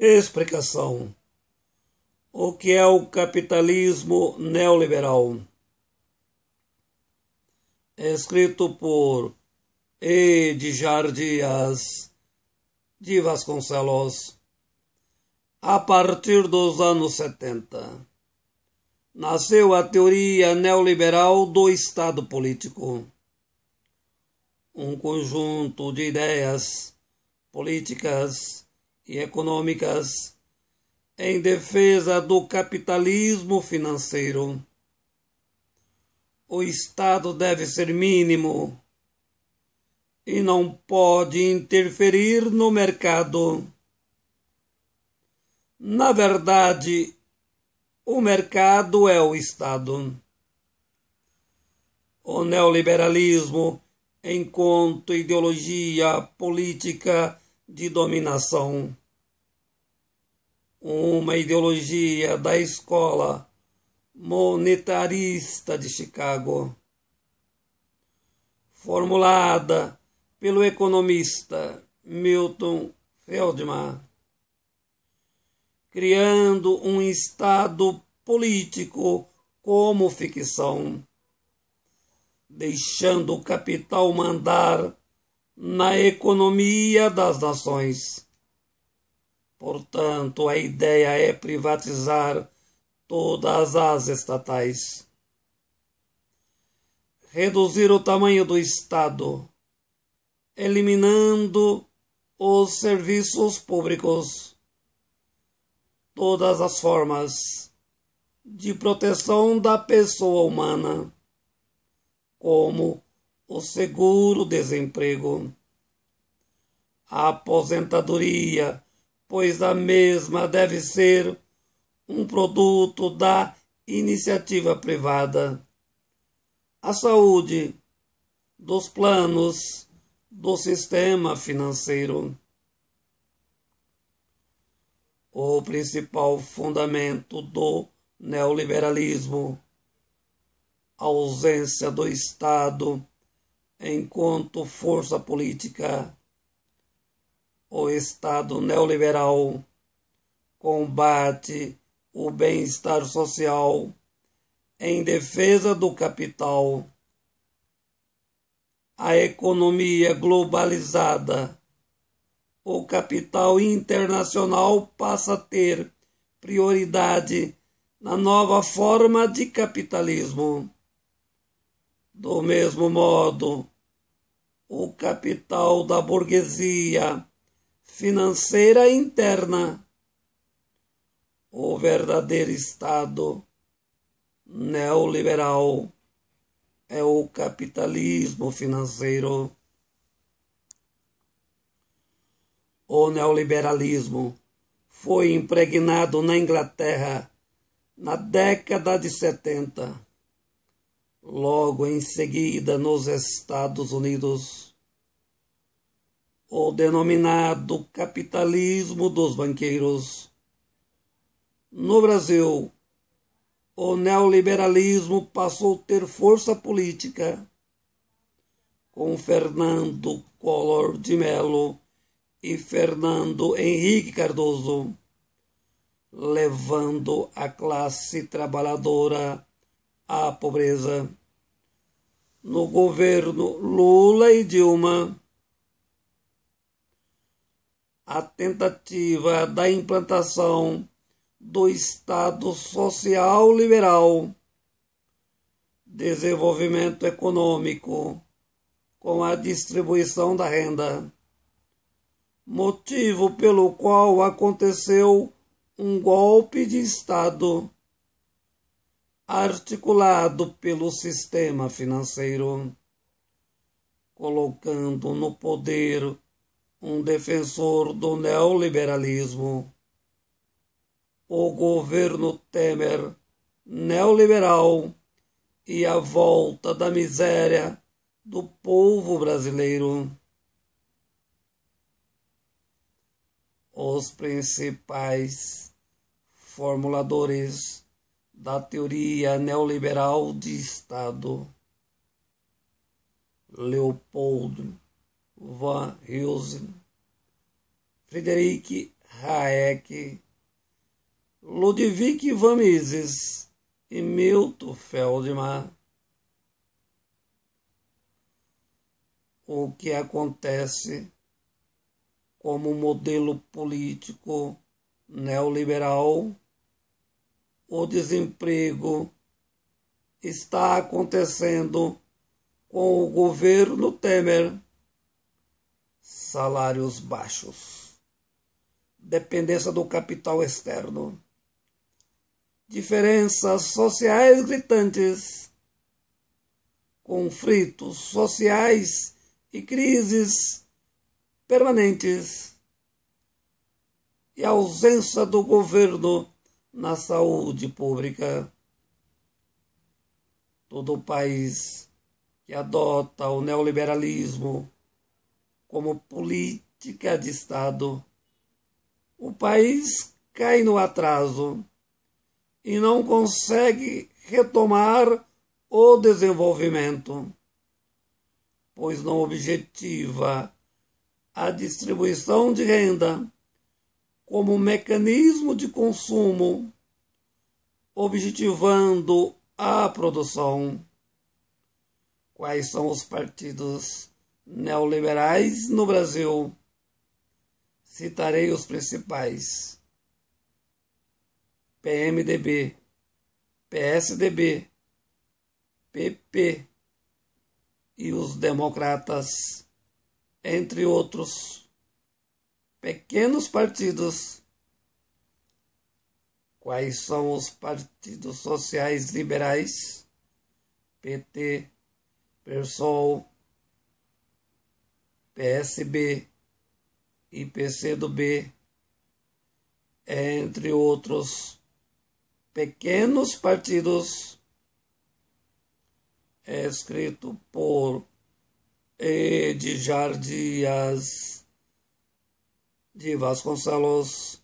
Explicação: O que é o capitalismo neoliberal? escrito por Edjar Dias de Vasconcelos a partir dos anos 70. Nasceu a teoria neoliberal do Estado político, um conjunto de ideias políticas e econômicas em defesa do capitalismo financeiro. O Estado deve ser mínimo e não pode interferir no mercado. Na verdade, o mercado é o Estado. O neoliberalismo, enquanto ideologia política, de dominação. Uma ideologia da escola monetarista de Chicago, formulada pelo economista Milton Feldman, criando um Estado político como ficção, deixando o capital mandar na economia das nações. Portanto, a ideia é privatizar todas as estatais. Reduzir o tamanho do Estado, eliminando os serviços públicos. Todas as formas de proteção da pessoa humana, como o seguro-desemprego, a aposentadoria, pois a mesma deve ser um produto da iniciativa privada, a saúde, dos planos do sistema financeiro. O principal fundamento do neoliberalismo, a ausência do Estado enquanto força política, o Estado neoliberal combate o bem-estar social em defesa do capital. A economia globalizada, o capital internacional passa a ter prioridade na nova forma de capitalismo do mesmo modo, o capital da burguesia financeira interna, o verdadeiro Estado neoliberal é o capitalismo financeiro. O neoliberalismo foi impregnado na Inglaterra na década de 70 logo em seguida nos Estados Unidos. O denominado capitalismo dos banqueiros. No Brasil, o neoliberalismo passou a ter força política com Fernando Collor de Mello e Fernando Henrique Cardoso, levando a classe trabalhadora à pobreza no governo Lula e Dilma. A tentativa da implantação do Estado Social Liberal, desenvolvimento econômico com a distribuição da renda, motivo pelo qual aconteceu um golpe de Estado articulado pelo sistema financeiro, colocando no poder um defensor do neoliberalismo. O governo Temer neoliberal e a volta da miséria do povo brasileiro. Os principais formuladores da teoria neoliberal de Estado, Leopold Van Heusen, Friedrich Hayek, Ludwig van Mises e Milton Feldman. O que acontece como modelo político neoliberal o desemprego está acontecendo com o governo Temer. Salários baixos, dependência do capital externo, diferenças sociais gritantes, conflitos sociais e crises permanentes e ausência do governo na saúde pública. Todo país que adota o neoliberalismo como política de Estado, o país cai no atraso e não consegue retomar o desenvolvimento, pois não objetiva a distribuição de renda como mecanismo de consumo, objetivando a produção. Quais são os partidos neoliberais no Brasil? Citarei os principais: PMDB, PSDB, PP e os democratas, entre outros pequenos partidos. Quais são os partidos sociais liberais? PT, PSOL, PSB e PCdoB, entre outros pequenos partidos, é escrito por Edjar Dias de Vasconcelos.